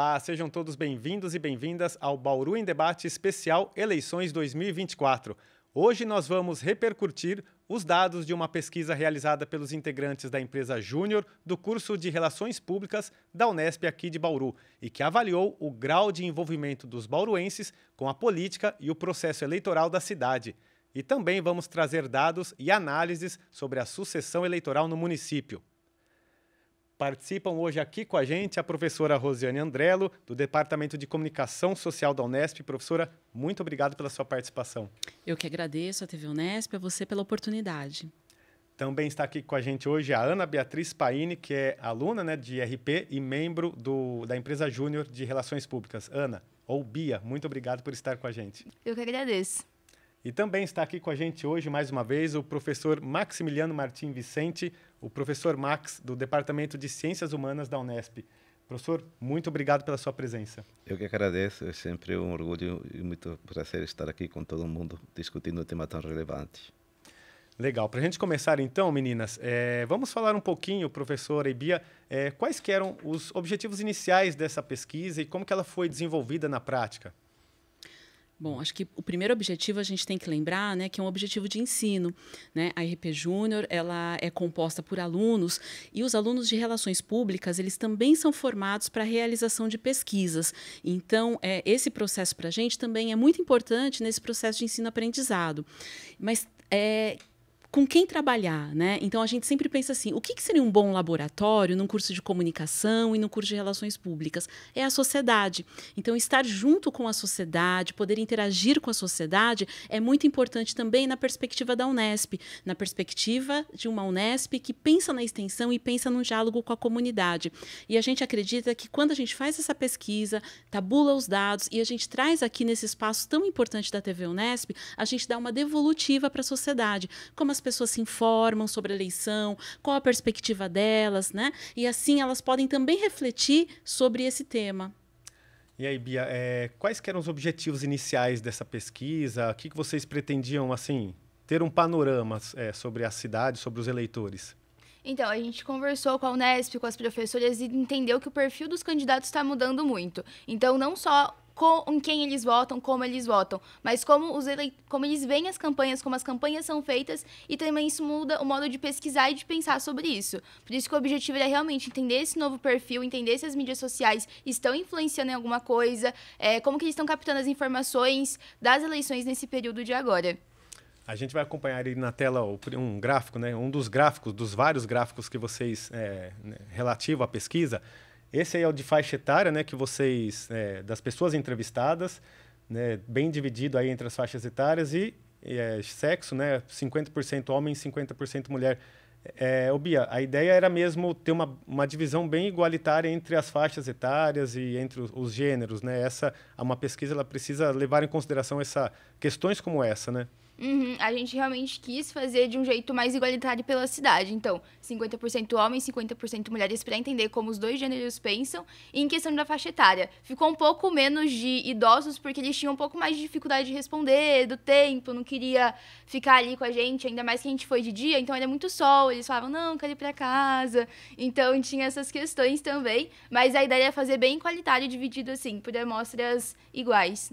Olá, sejam todos bem-vindos e bem-vindas ao Bauru em Debate Especial Eleições 2024. Hoje nós vamos repercutir os dados de uma pesquisa realizada pelos integrantes da empresa Júnior do curso de Relações Públicas da Unesp aqui de Bauru e que avaliou o grau de envolvimento dos bauruenses com a política e o processo eleitoral da cidade. E também vamos trazer dados e análises sobre a sucessão eleitoral no município. Participam hoje aqui com a gente a professora Rosiane Andrello, do Departamento de Comunicação Social da Unesp. Professora, muito obrigado pela sua participação. Eu que agradeço à TV Unesp, a você pela oportunidade. Também está aqui com a gente hoje a Ana Beatriz Paine, que é aluna né, de RP e membro do, da empresa Júnior de Relações Públicas. Ana, ou Bia, muito obrigado por estar com a gente. Eu que agradeço. E também está aqui com a gente hoje, mais uma vez, o professor Maximiliano Martim Vicente, o professor Max, do Departamento de Ciências Humanas da Unesp. Professor, muito obrigado pela sua presença. Eu que agradeço, é sempre um orgulho e muito prazer estar aqui com todo mundo discutindo um tema tão relevante. Legal. Para a gente começar então, meninas, é, vamos falar um pouquinho, professora e Bia, é, quais que eram os objetivos iniciais dessa pesquisa e como que ela foi desenvolvida na prática? Bom, acho que o primeiro objetivo a gente tem que lembrar, né, que é um objetivo de ensino, né? A RP Júnior, ela é composta por alunos e os alunos de relações públicas, eles também são formados para a realização de pesquisas. Então, é, esse processo para a gente também é muito importante nesse processo de ensino-aprendizado. Mas é, com quem trabalhar, né? Então a gente sempre pensa assim: o que, que, seria um bom laboratório num curso de comunicação e num curso de relações públicas? É a sociedade. Então, estar junto com a sociedade, poder interagir com a sociedade é muito importante também na perspectiva da Unesp, na perspectiva de uma Unesp que pensa na extensão e pensa num diálogo com a comunidade. E a gente acredita que quando a gente faz essa pesquisa, tabula os dados e a gente traz aqui nesse espaço tão importante da TV Unesp, a gente dá uma devolutiva para a sociedade. Como as pessoas se informam sobre a eleição, qual a perspectiva delas, né? E assim elas podem também refletir sobre esse tema. E aí, Bia, é, quais eram os objetivos iniciais dessa pesquisa? O que, que vocês pretendiam, assim, ter um panorama é, sobre a cidade, sobre os eleitores? Então, a gente conversou com a Unesp, com as professoras e entendeu que o perfil dos candidatos está mudando muito. Então, não só com em quem eles votam, como eles votam, mas como, os ele, como eles veem as campanhas, como as campanhas são feitas, e também isso muda o modo de pesquisar e de pensar sobre isso. Por isso que o objetivo é realmente entender esse novo perfil, entender se as mídias sociais estão influenciando em alguma coisa, é, como que eles estão captando as informações das eleições nesse período de agora. A gente vai acompanhar aí na tela um gráfico, né? um dos gráficos, dos vários gráficos que vocês, é, né, relativo à pesquisa, esse aí é o de faixa etária, né, que vocês, é, das pessoas entrevistadas, né, bem dividido aí entre as faixas etárias e, e é, sexo, né, 50% homem, 50% mulher. É, é, ô Bia, a ideia era mesmo ter uma, uma divisão bem igualitária entre as faixas etárias e entre os, os gêneros, né? Essa, uma pesquisa, ela precisa levar em consideração essa, questões como essa, né? Uhum, a gente realmente quis fazer de um jeito mais igualitário pela cidade. Então, 50% homens, 50% mulheres, para entender como os dois gêneros pensam. E em questão da faixa etária, ficou um pouco menos de idosos, porque eles tinham um pouco mais de dificuldade de responder, do tempo, não queria ficar ali com a gente, ainda mais que a gente foi de dia, então era muito sol. Eles falavam, não, quero ir para casa. Então, tinha essas questões também. Mas a ideia é fazer bem qualitário, dividido assim, por amostras iguais.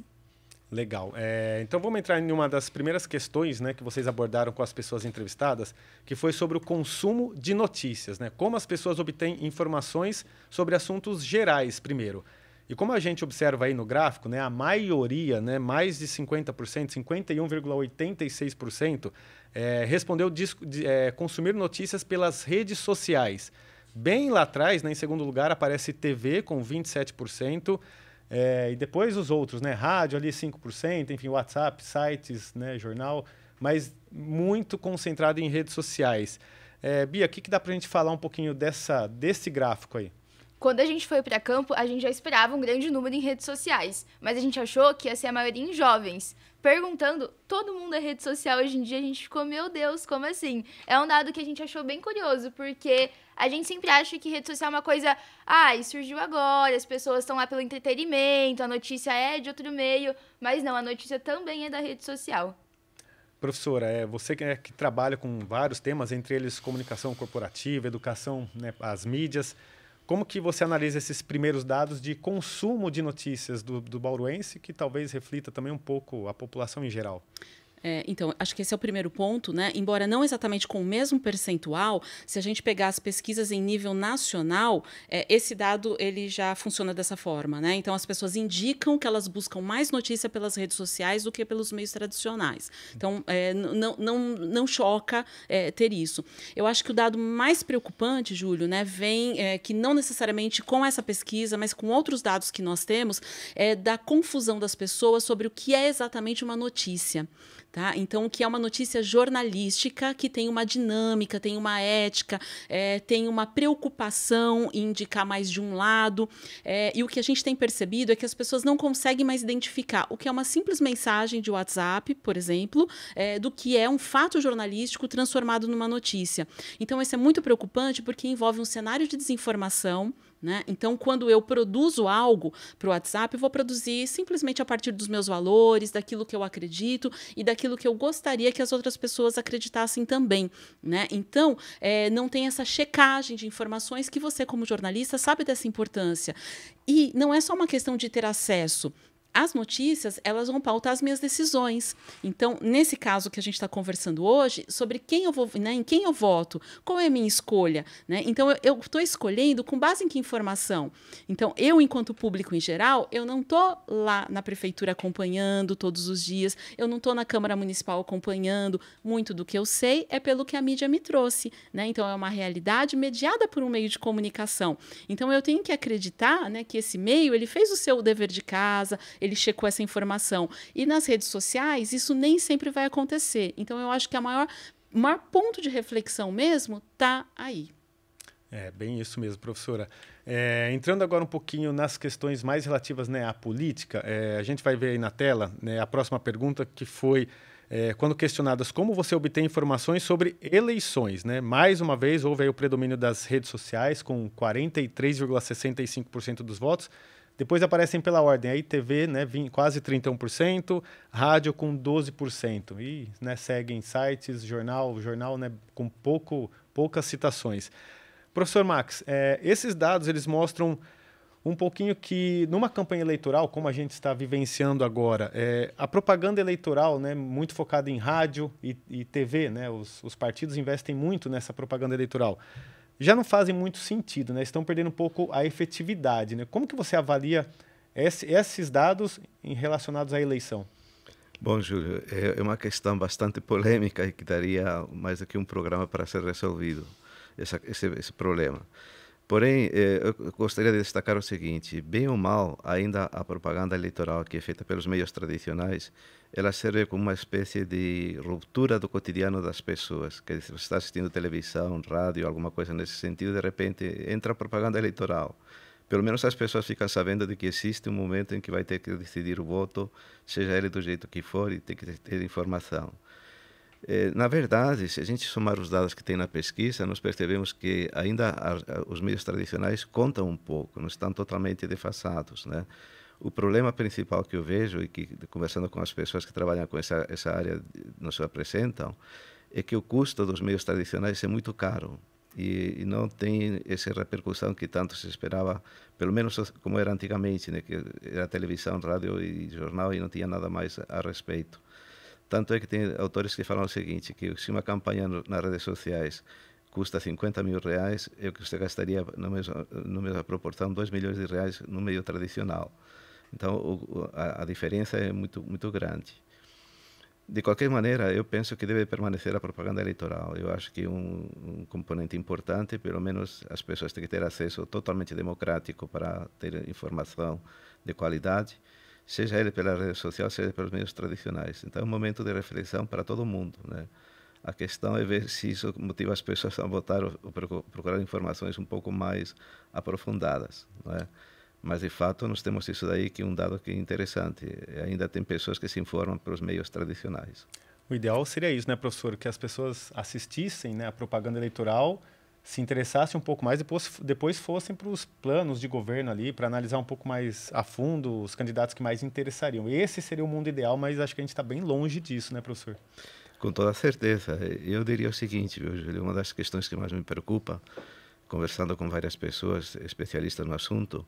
Legal. É, então vamos entrar em uma das primeiras questões né, que vocês abordaram com as pessoas entrevistadas, que foi sobre o consumo de notícias, né? Como as pessoas obtêm informações sobre assuntos gerais primeiro. E como a gente observa aí no gráfico, né, a maioria, né, mais de 50%, 51,86%, é, respondeu de, é, consumir notícias pelas redes sociais. Bem lá atrás, né, em segundo lugar, aparece TV com 27%. É, e depois os outros, né? Rádio ali 5%, enfim, WhatsApp, sites, né? jornal, mas muito concentrado em redes sociais. É, Bia, o que, que dá para a gente falar um pouquinho dessa, desse gráfico aí? Quando a gente foi para campo, a gente já esperava um grande número em redes sociais, mas a gente achou que ia ser a maioria em jovens. Perguntando, todo mundo é rede social hoje em dia, a gente ficou, meu Deus, como assim? É um dado que a gente achou bem curioso, porque a gente sempre acha que rede social é uma coisa, ah, surgiu agora, as pessoas estão lá pelo entretenimento, a notícia é de outro meio, mas não, a notícia também é da rede social. Professora, é, você que, é, que trabalha com vários temas, entre eles comunicação corporativa, educação, né, as mídias, como que você analisa esses primeiros dados de consumo de notícias do, do bauruense, que talvez reflita também um pouco a população em geral? É, então, acho que esse é o primeiro ponto, né? Embora não exatamente com o mesmo percentual, se a gente pegar as pesquisas em nível nacional, é, esse dado ele já funciona dessa forma, né? Então, as pessoas indicam que elas buscam mais notícia pelas redes sociais do que pelos meios tradicionais. Então, é, não, não, não choca é, ter isso. Eu acho que o dado mais preocupante, Júlio, né, vem é, que não necessariamente com essa pesquisa, mas com outros dados que nós temos, é da confusão das pessoas sobre o que é exatamente uma notícia. Tá? Então, que é uma notícia jornalística que tem uma dinâmica, tem uma ética, é, tem uma preocupação em indicar mais de um lado. É, e o que a gente tem percebido é que as pessoas não conseguem mais identificar o que é uma simples mensagem de WhatsApp, por exemplo, é, do que é um fato jornalístico transformado numa notícia. Então, isso é muito preocupante porque envolve um cenário de desinformação né? Então, quando eu produzo algo para o WhatsApp, eu vou produzir simplesmente a partir dos meus valores, daquilo que eu acredito e daquilo que eu gostaria que as outras pessoas acreditassem também. Né? Então, é, não tem essa checagem de informações que você, como jornalista, sabe dessa importância. E não é só uma questão de ter acesso as notícias elas vão pautar as minhas decisões. Então, nesse caso que a gente está conversando hoje, sobre quem eu vou, né, em quem eu voto, qual é a minha escolha, né? Então, eu estou escolhendo com base em que informação? Então, eu, enquanto público em geral, eu não estou lá na prefeitura acompanhando todos os dias, eu não estou na Câmara Municipal acompanhando. Muito do que eu sei é pelo que a mídia me trouxe, né? Então, é uma realidade mediada por um meio de comunicação. Então, eu tenho que acreditar, né, que esse meio ele fez o seu dever de casa, ele checou essa informação. E nas redes sociais, isso nem sempre vai acontecer. Então, eu acho que a maior, o maior ponto de reflexão mesmo está aí. É, bem isso mesmo, professora. É, entrando agora um pouquinho nas questões mais relativas né, à política, é, a gente vai ver aí na tela né, a próxima pergunta que foi é, quando questionadas como você obtém informações sobre eleições, né? Mais uma vez, houve o predomínio das redes sociais, com 43,65% dos votos, depois aparecem pela ordem, aí TV, né, quase 31%, rádio com 12%. E né, seguem sites, jornal, jornal né, com pouco, poucas citações. Professor Max, é, esses dados eles mostram um pouquinho que numa campanha eleitoral, como a gente está vivenciando agora, é, a propaganda eleitoral, né, muito focada em rádio e, e TV, né, os, os partidos investem muito nessa propaganda eleitoral já não fazem muito sentido, né? estão perdendo um pouco a efetividade. Né? Como que você avalia esse, esses dados em relacionados à eleição? Bom, Júlio, é, é uma questão bastante polêmica e que daria mais do que um programa para ser resolvido, essa, esse, esse problema. Porém, eh, eu gostaria de destacar o seguinte: bem ou mal, ainda a propaganda eleitoral que é feita pelos meios tradicionais, ela serve como uma espécie de ruptura do cotidiano das pessoas. Que você está assistindo televisão, rádio, alguma coisa nesse sentido, de repente entra a propaganda eleitoral. Pelo menos as pessoas ficam sabendo de que existe um momento em que vai ter que decidir o voto, seja ele do jeito que for, e tem que ter informação. É, na verdade, se a gente somar os dados que tem na pesquisa, nós percebemos que ainda os meios tradicionais contam um pouco, não estão totalmente defasados, né? O problema principal que eu vejo e que conversando com as pessoas que trabalham com essa, essa área nos apresentam é que o custo dos meios tradicionais é muito caro e, e não tem essa repercussão que tanto se esperava, pelo menos como era antigamente, né? Que era televisão, rádio e jornal e não tinha nada mais a respeito. Tanto é que tem autores que falam o seguinte, que se uma campanha no, nas redes sociais custa 50 mil reais, é o que você gastaria, na mesma, na mesma proporção, 2 milhões de reais no meio tradicional. Então, o, a, a diferença é muito, muito grande. De qualquer maneira, eu penso que deve permanecer a propaganda eleitoral. Eu acho que é um, um, componente importante, pelo menos as pessoas têm que ter acesso totalmente democrático para ter informação de qualidade seja ele pela rede social, seja pelos meios tradicionais. Então é um momento de reflexão para todo mundo, né? A questão é ver se isso motiva as pessoas a votar ou procurar informações um pouco mais aprofundadas, né Mas de fato nós temos isso daí que é um dado que é interessante. Ainda tem pessoas que se informam pelos meios tradicionais. O ideal seria isso, né, professor, que as pessoas assistissem, né, a propaganda eleitoral se interessassem um pouco mais, depois, depois fossem para os planos de governo ali, para analisar um pouco mais a fundo os candidatos que mais interessariam. Esse seria o mundo ideal, mas acho que a gente está bem longe disso, né, professor? Com toda certeza. Eu diria o seguinte, viu, Júlio? Uma das questões que mais me preocupa, conversando com várias pessoas especialistas no assunto,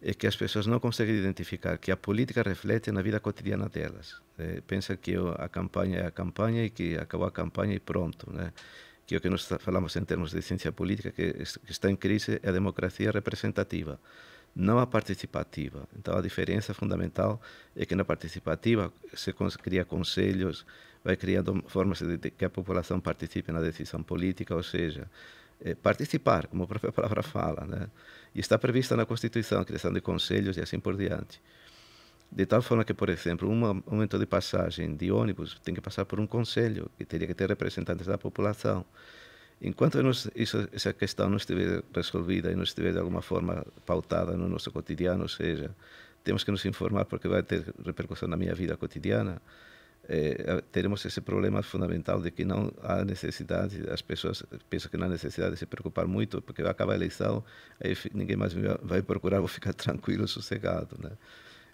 é que as pessoas não conseguem identificar que a política reflete na vida cotidiana delas. É, pensa que a campanha é a campanha e que acabou a campanha e pronto, né? que o que nós falamos en termos de ciencia política que, es, que está en crise é a democracia representativa, não a participativa. Então a diferença fundamental é que na participativa se cria conselhos, vai criando formas de que a população participe na decisão política, ou seja, é participar, como a própria palavra fala, né? E está prevista na Constituição a criação de conselhos e assim por diante. De tal forma que, por exemplo, um momento de passagem de ônibus tem que passar por um conselho, que teria que ter representantes da população. Enquanto nós, isso, essa questão não estiver resolvida e não estiver de alguma forma pautada no nosso cotidiano, ou seja, temos que nos informar porque vai ter repercussão na minha vida cotidiana, eh, teremos esse problema fundamental de que não há necessidade, as pessoas pensam que não há necessidade de se preocupar muito, porque vai acabar a eleição, aí ninguém mais vai procurar, vou ficar tranquilo, sossegado. Né?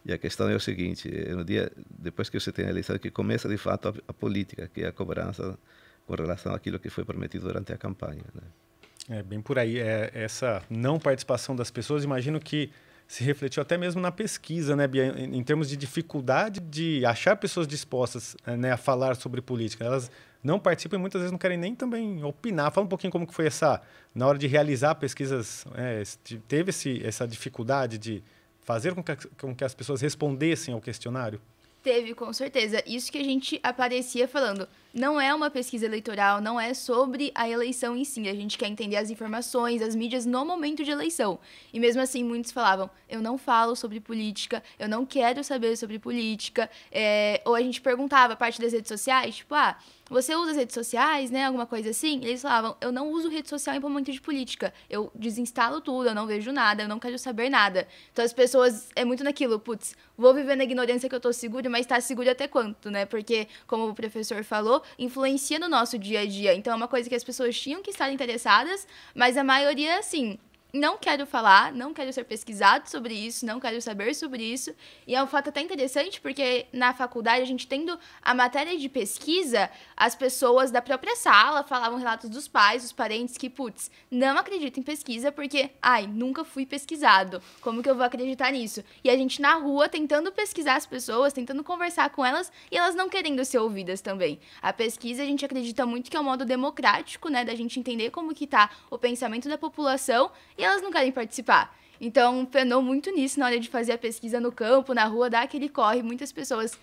E a questão é o seguinte: eh, no dia depois que você tem a eleição, que começa de fato a, a política, que é a cobrança com relação àquilo que foi prometido durante a campanha. Né? É bem por aí. É, essa não participação das pessoas, imagino que se refletiu até mesmo na pesquisa, né, Bia? Em, em termos de dificuldade de achar pessoas dispostas eh, né, a falar sobre política. Elas não participam e muitas vezes não querem nem também opinar. Fala um pouquinho como que foi essa, na hora de realizar pesquisas, é, teve esse, essa dificuldade de, fazer com que, com que as pessoas respondessem ao questionário? Teve, com certeza. Isso que a gente aparecia falando não é uma pesquisa eleitoral, não é sobre a eleição em si. A gente quer entender as informações, as mídias no momento de eleição. E mesmo assim, muitos falavam: eu não falo sobre política, eu não quero saber sobre política. É... Ou a gente perguntava a parte das redes sociais, tipo, ah. Você usa as redes sociais, né? Alguma coisa assim? E eles falavam: eu não uso rede social em momento de política. Eu desinstalo tudo, eu não vejo nada, eu não quero saber nada. Então as pessoas. É muito naquilo, putz, vou viver na ignorância que eu tô seguro, mas tá seguro até quanto, né? Porque, como o professor falou, influencia no nosso dia a dia. Então é uma coisa que as pessoas tinham que estar interessadas, mas a maioria, assim, não quero falar, não quero ser pesquisado sobre isso, não quero saber sobre isso. E é um fato até interessante, porque na faculdade, a gente tendo a matéria de pesquisa, as pessoas da própria sala falavam relatos dos pais, dos parentes, que, putz, não acredito em pesquisa porque, ai, nunca fui pesquisado. Como que eu vou acreditar nisso? E a gente na rua tentando pesquisar as pessoas, tentando conversar com elas e elas não querendo ser ouvidas também. A pesquisa, a gente acredita muito que é um modo democrático, né, da gente entender como que tá o pensamento da população e elas não querem participar. Então, penou muito nisso na hora de fazer a pesquisa no campo, na rua, dar aquele corre. Muitas pessoas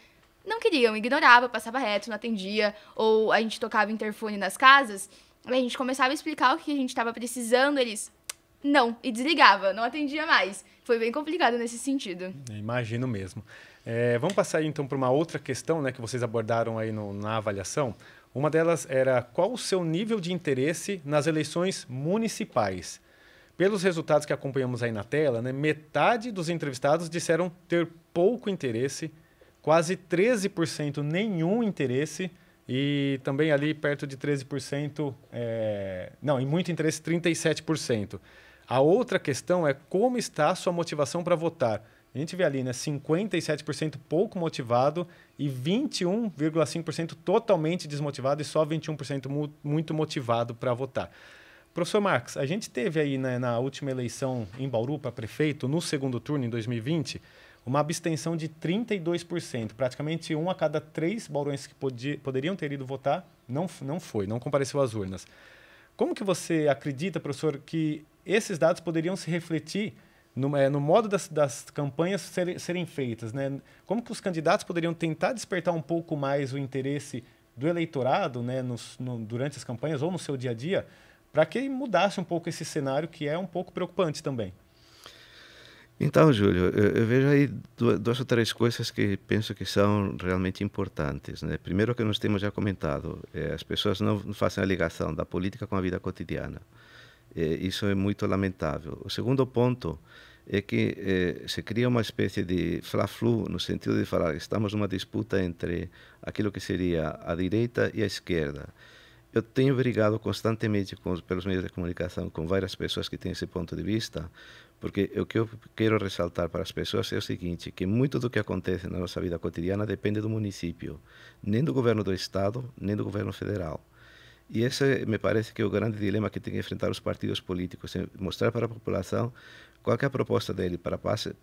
não queriam, ignorava, passava reto, não atendia, ou a gente tocava interfone nas casas, a gente começava a explicar o que a gente estava precisando, eles não, e desligava, não atendia mais. Foi bem complicado nesse sentido. É, imagino mesmo. É, vamos passar então para uma outra questão né, que vocês abordaram aí no, na avaliação. Uma delas era qual o seu nível de interesse nas eleições municipais? Pelos resultados que acompanhamos aí na tela, né, metade dos entrevistados disseram ter pouco interesse, quase 13% nenhum interesse e também ali perto de 13%, é... não, e muito interesse, 37%. A outra questão é como está a sua motivação para votar. A gente vê ali, né, 57% pouco motivado e 21,5% totalmente desmotivado e só 21% mu muito motivado para votar. Professor Marx, a gente teve aí né, na última eleição em Bauru para prefeito, no segundo turno, em 2020, uma abstenção de 32%. Praticamente um a cada três bauruenses que podia, poderiam ter ido votar não, não foi, não compareceu às urnas. Como que você acredita, professor, que esses dados poderiam se refletir no, é, no modo das, das campanhas serem, serem feitas? Né? Como que os candidatos poderiam tentar despertar um pouco mais o interesse do eleitorado né, nos, no, durante as campanhas ou no seu dia a dia para que mudasse um pouco esse cenário que é um pouco preocupante também. Então, Júlio, eu, eu vejo aí duas ou três coisas que penso que são realmente importantes. Né? Primeiro, que nós temos já comentado, é, as pessoas não fazem a ligação da política com a vida cotidiana. É, isso é muito lamentável. O segundo ponto é que é, se cria uma espécie de fla-flu, no sentido de falar que estamos numa disputa entre aquilo que seria a direita e a esquerda eu tenho brigado constantemente com, pelos meios de comunicação com várias pessoas que têm esse ponto de vista, porque o que eu quero ressaltar para as pessoas é o seguinte, que muito do que acontece na nossa vida cotidiana depende do município, nem do governo do estado, nem do governo federal. E esse me parece que é o grande dilema que tem que enfrentar os partidos políticos, é mostrar para a população qual é a proposta dele para passe,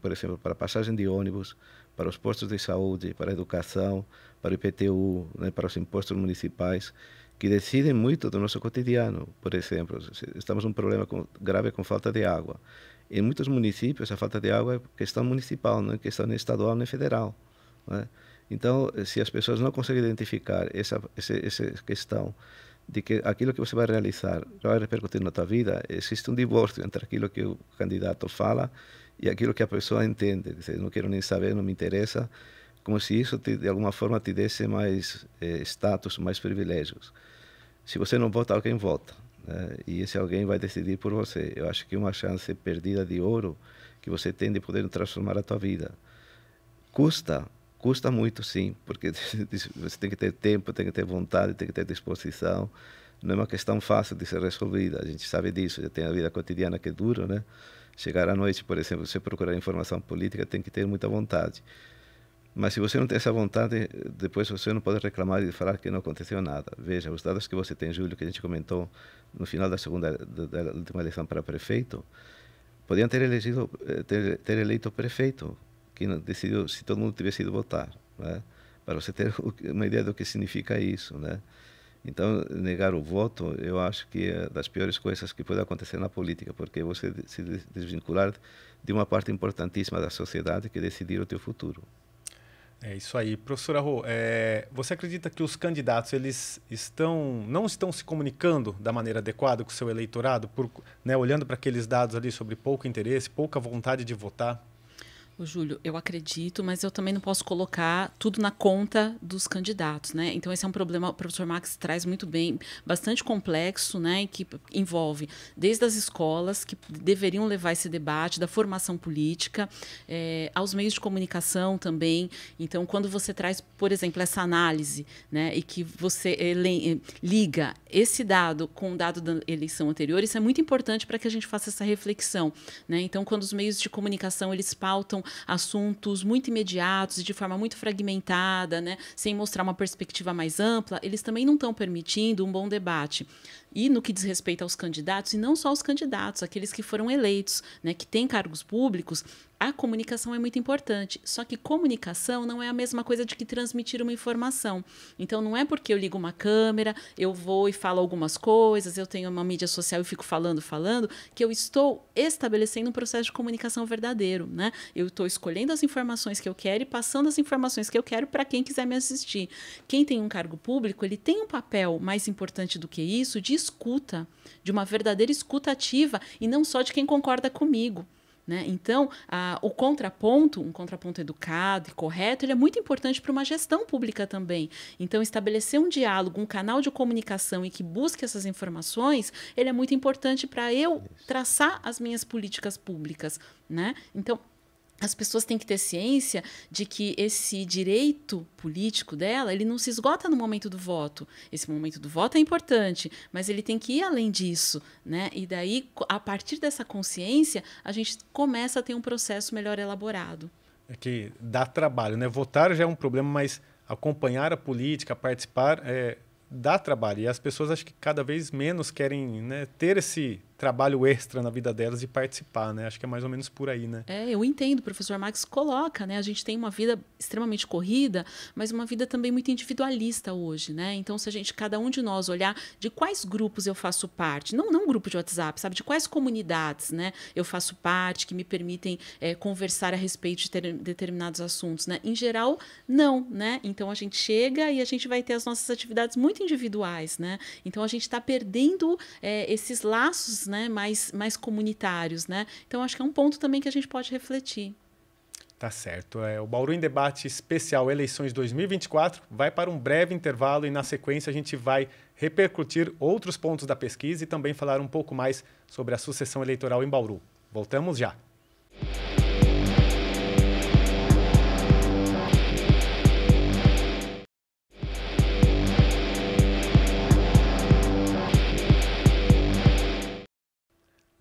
por exemplo, para passagem de ônibus, para os postos de saúde, para a educação, para o IPTU, né, para os impostos municipais que decidem muito do nosso cotidiano. Por exemplo, estamos um problema com, grave com falta de água. Em muitos municípios, a falta de água é questão municipal, não é questão estadual nem federal. Né? Então, se as pessoas não conseguem identificar essa, essa, essa questão de que aquilo que você vai realizar vai repercutir na tua vida, existe um divórcio entre aquilo que o candidato fala e aquilo que a pessoa entende. Dizer, não quero nem saber, não me interessa, como se isso te, de alguma forma te desse mais eh, status, mais privilégios se você não vota, alguém vota. Né? E esse alguém vai decidir por você. Eu acho que é uma chance perdida de ouro que você tem de poder transformar a tua vida. Custa, custa muito sim, porque você tem que ter tempo, tem que ter vontade, tem que ter disposição. Não é uma questão fácil de ser resolvida, a gente sabe disso, já tem a vida cotidiana que é dura, né? Chegar à noite, por exemplo, você procurar informação política, tem que ter muita vontade. Mas se você não tem essa vontade, depois você não pode reclamar e falar que não aconteceu nada. Veja, os dados que você tem Júlio, que a gente comentou no final da segunda da, da última eleição para prefeito, podiam ter elegido eh, ter, ter eleito o prefeito, que decidiu se todo mundo tivesse ido votar, né? Para você ter uma ideia do que significa isso, né? Então, negar o voto, eu acho que é das piores coisas que pode acontecer na política, porque você se desvincular de uma parte importantíssima da sociedade que decidir o teu futuro. É isso aí. Professora Rô, é, você acredita que os candidatos eles estão não estão se comunicando da maneira adequada com o seu eleitorado, por, né, olhando para aqueles dados ali sobre pouco interesse, pouca vontade de votar? O Júlio, eu acredito, mas eu também não posso colocar tudo na conta dos candidatos, né? Então esse é um problema o professor Max traz muito bem, bastante complexo, né, que envolve desde as escolas que deveriam levar esse debate da formação política, é, aos meios de comunicação também. Então quando você traz, por exemplo, essa análise, né, e que você ele, liga esse dado com o dado da eleição anterior, isso é muito importante para que a gente faça essa reflexão, né? Então quando os meios de comunicação eles pautam assuntos muito imediatos e de forma muito fragmentada, né, sem mostrar uma perspectiva mais ampla, eles também não estão permitindo um bom debate e no que diz respeito aos candidatos, e não só aos candidatos, aqueles que foram eleitos, né, que têm cargos públicos, a comunicação é muito importante. Só que comunicação não é a mesma coisa de que transmitir uma informação. Então, não é porque eu ligo uma câmera, eu vou e falo algumas coisas, eu tenho uma mídia social e fico falando, falando, que eu estou estabelecendo um processo de comunicação verdadeiro. Né? Eu estou escolhendo as informações que eu quero e passando as informações que eu quero para quem quiser me assistir. Quem tem um cargo público, ele tem um papel mais importante do que isso de escuta, de uma verdadeira escuta ativa e não só de quem concorda comigo. Né? Então, a, o contraponto, um contraponto educado e correto, ele é muito importante para uma gestão pública também. Então, estabelecer um diálogo, um canal de comunicação e que busque essas informações, ele é muito importante para eu traçar as minhas políticas públicas. Né? Então, as pessoas têm que ter ciência de que esse direito político dela, ele não se esgota no momento do voto. Esse momento do voto é importante, mas ele tem que ir além disso, né? E daí, a partir dessa consciência, a gente começa a ter um processo melhor elaborado. É que dá trabalho, né? Votar já é um problema, mas acompanhar a política, participar, é, dá trabalho. E as pessoas acho que cada vez menos querem né, ter esse trabalho extra na vida delas e participar, né? Acho que é mais ou menos por aí, né? É, eu entendo, o professor Max coloca, né? A gente tem uma vida extremamente corrida, mas uma vida também muito individualista hoje, né? Então, se a gente, cada um de nós, olhar de quais grupos eu faço parte, não, não grupo de WhatsApp, sabe? De quais comunidades, né? Eu faço parte, que me permitem é, conversar a respeito de ter, determinados assuntos, né? Em geral, não, né? Então, a gente chega e a gente vai ter as nossas atividades muito individuais, né? Então, a gente está perdendo é, esses laços, né, mais, mais comunitários, né? Então acho que é um ponto também que a gente pode refletir. Tá certo. É, o Bauru em Debate Especial Eleições 2024 vai para um breve intervalo e, na sequência, a gente vai repercutir outros pontos da pesquisa e também falar um pouco mais sobre a sucessão eleitoral em Bauru. Voltamos já.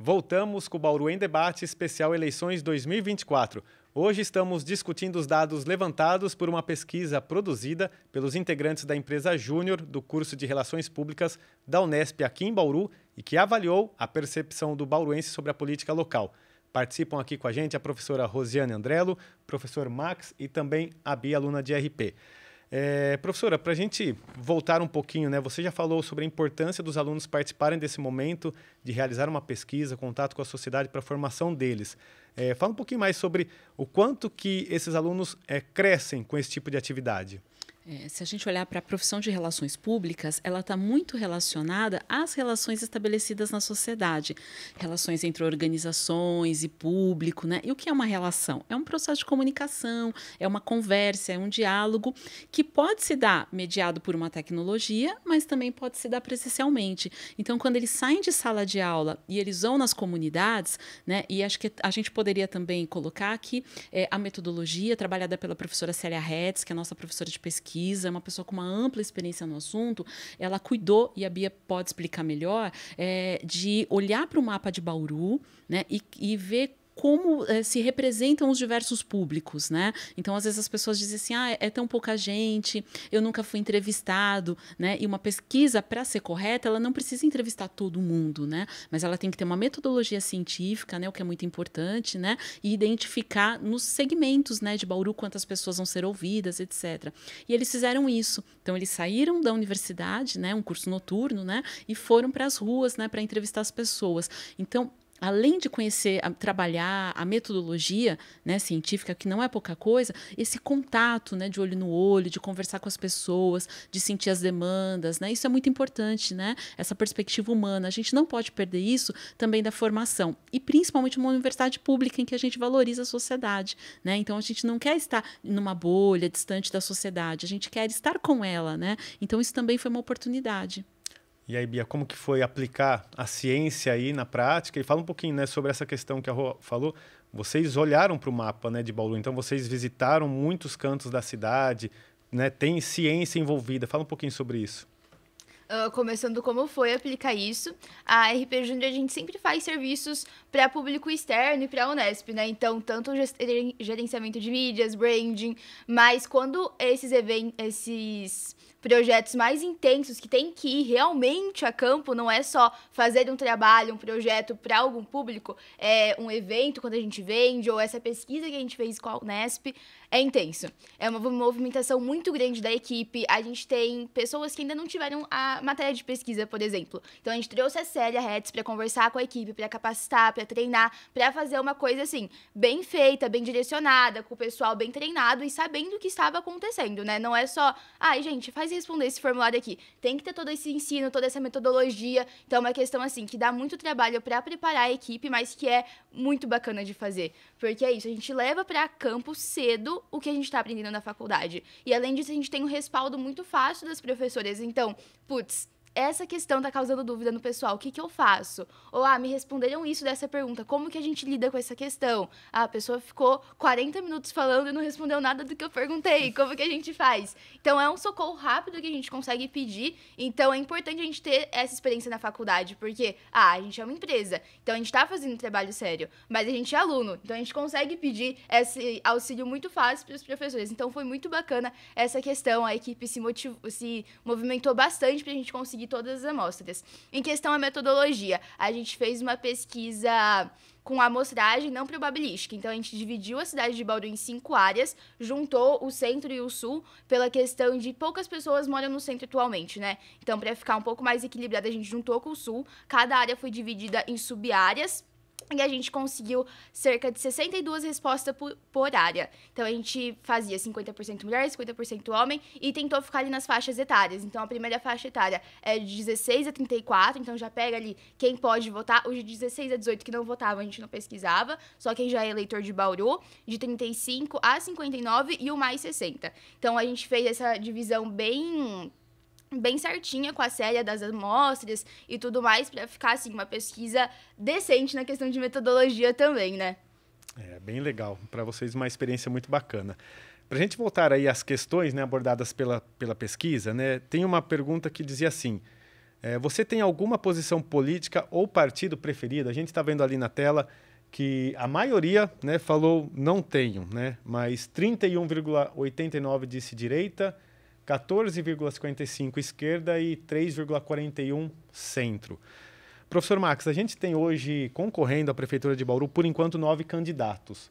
Voltamos com o Bauru em Debate Especial Eleições 2024. Hoje estamos discutindo os dados levantados por uma pesquisa produzida pelos integrantes da empresa Júnior do curso de Relações Públicas da Unesp aqui em Bauru e que avaliou a percepção do bauruense sobre a política local. Participam aqui com a gente a professora Rosiane Andrello, professor Max e também a Bia, aluna de RP. É, professora, para a gente voltar um pouquinho, né? Você já falou sobre a importância dos alunos participarem desse momento de realizar uma pesquisa, contato com a sociedade para a formação deles. É, fala um pouquinho mais sobre o quanto que esses alunos é, crescem com esse tipo de atividade. É, se a gente olhar para a profissão de relações públicas, ela está muito relacionada às relações estabelecidas na sociedade, relações entre organizações e público, né? E o que é uma relação? É um processo de comunicação, é uma conversa, é um diálogo que pode se dar mediado por uma tecnologia, mas também pode se dar presencialmente. Então, quando eles saem de sala de aula e eles vão nas comunidades, né? E acho que a gente poderia também colocar aqui é, a metodologia trabalhada pela professora Célia Retz, que é a nossa professora de pesquisa pesquisa, é uma pessoa com uma ampla experiência no assunto, ela cuidou, e a Bia pode explicar melhor, é, de olhar para o mapa de Bauru né, e, e ver como eh, se representam os diversos públicos, né? Então, às vezes as pessoas dizem assim, ah, é tão pouca gente, eu nunca fui entrevistado, né? E uma pesquisa, para ser correta, ela não precisa entrevistar todo mundo, né? Mas ela tem que ter uma metodologia científica, né? O que é muito importante, né? E identificar nos segmentos, né? De Bauru, quantas pessoas vão ser ouvidas, etc. E eles fizeram isso. Então, eles saíram da universidade, né? Um curso noturno, né? E foram para as ruas, né? Para entrevistar as pessoas. Então, além de conhecer, a, trabalhar a metodologia né, científica, que não é pouca coisa, esse contato né, de olho no olho, de conversar com as pessoas, de sentir as demandas, né, isso é muito importante, né? essa perspectiva humana. A gente não pode perder isso também da formação, e principalmente uma universidade pública em que a gente valoriza a sociedade. Né? Então, a gente não quer estar numa bolha distante da sociedade, a gente quer estar com ela. Né? Então, isso também foi uma oportunidade. E aí, Bia, como que foi aplicar a ciência aí na prática? E fala um pouquinho né, sobre essa questão que a Rô falou. Vocês olharam para o mapa né, de Bauru, então vocês visitaram muitos cantos da cidade, né, tem ciência envolvida. Fala um pouquinho sobre isso. Uh, começando como foi aplicar isso. A RP Júnior a gente sempre faz serviços para público externo e para a Unesp, né? Então, tanto gerenciamento de mídias, branding, mas quando esses eventos, esses projetos mais intensos que tem que ir realmente a campo, não é só fazer um trabalho, um projeto para algum público, é um evento quando a gente vende, ou essa pesquisa que a gente fez com a Unesp, é intenso. É uma movimentação muito grande da equipe. A gente tem pessoas que ainda não tiveram a matéria de pesquisa, por exemplo. Então a gente trouxe a a Reds para conversar com a equipe, para capacitar, para treinar, para fazer uma coisa assim, bem feita, bem direcionada, com o pessoal bem treinado e sabendo o que estava acontecendo, né? Não é só, ai, ah, gente, faz responder esse formulário aqui. Tem que ter todo esse ensino, toda essa metodologia. Então é uma questão assim que dá muito trabalho para preparar a equipe, mas que é muito bacana de fazer. Porque é isso, a gente leva para campo cedo o que a gente está aprendendo na faculdade. E além disso, a gente tem um respaldo muito fácil das professoras. Então, putz, essa questão tá causando dúvida no pessoal. O que, que eu faço? Ou, ah, me responderam isso dessa pergunta. Como que a gente lida com essa questão? Ah, a pessoa ficou 40 minutos falando e não respondeu nada do que eu perguntei. Como que a gente faz? Então, é um socorro rápido que a gente consegue pedir. Então, é importante a gente ter essa experiência na faculdade, porque, ah, a gente é uma empresa. Então, a gente tá fazendo trabalho sério. Mas a gente é aluno. Então, a gente consegue pedir esse auxílio muito fácil para os professores. Então, foi muito bacana essa questão. A equipe se, motivou, se movimentou bastante para a gente conseguir conseguir todas as amostras. Em questão à metodologia, a gente fez uma pesquisa com amostragem não probabilística. Então, a gente dividiu a cidade de Bauru em cinco áreas, juntou o centro e o sul, pela questão de poucas pessoas moram no centro atualmente, né? Então, para ficar um pouco mais equilibrado, a gente juntou com o sul. Cada área foi dividida em sub-áreas e a gente conseguiu cerca de 62 respostas por, por área. Então a gente fazia 50% mulher, 50% homem e tentou ficar ali nas faixas etárias. Então a primeira faixa etária é de 16 a 34, então já pega ali quem pode votar. hoje de 16 a 18 que não votavam a gente não pesquisava, só quem já é eleitor de Bauru, de 35 a 59 e o mais 60. Então a gente fez essa divisão bem bem certinha com a série das amostras e tudo mais para ficar assim uma pesquisa decente na questão de metodologia também, né? É bem legal para vocês uma experiência muito bacana. Para a gente voltar aí às questões né, abordadas pela, pela pesquisa, né, tem uma pergunta que dizia assim: é, você tem alguma posição política ou partido preferido? A gente está vendo ali na tela que a maioria né, falou não tenho, né, mas 31,89 disse direita, 14,55 esquerda e 3,41 centro. Professor Max, a gente tem hoje concorrendo à Prefeitura de Bauru, por enquanto, nove candidatos.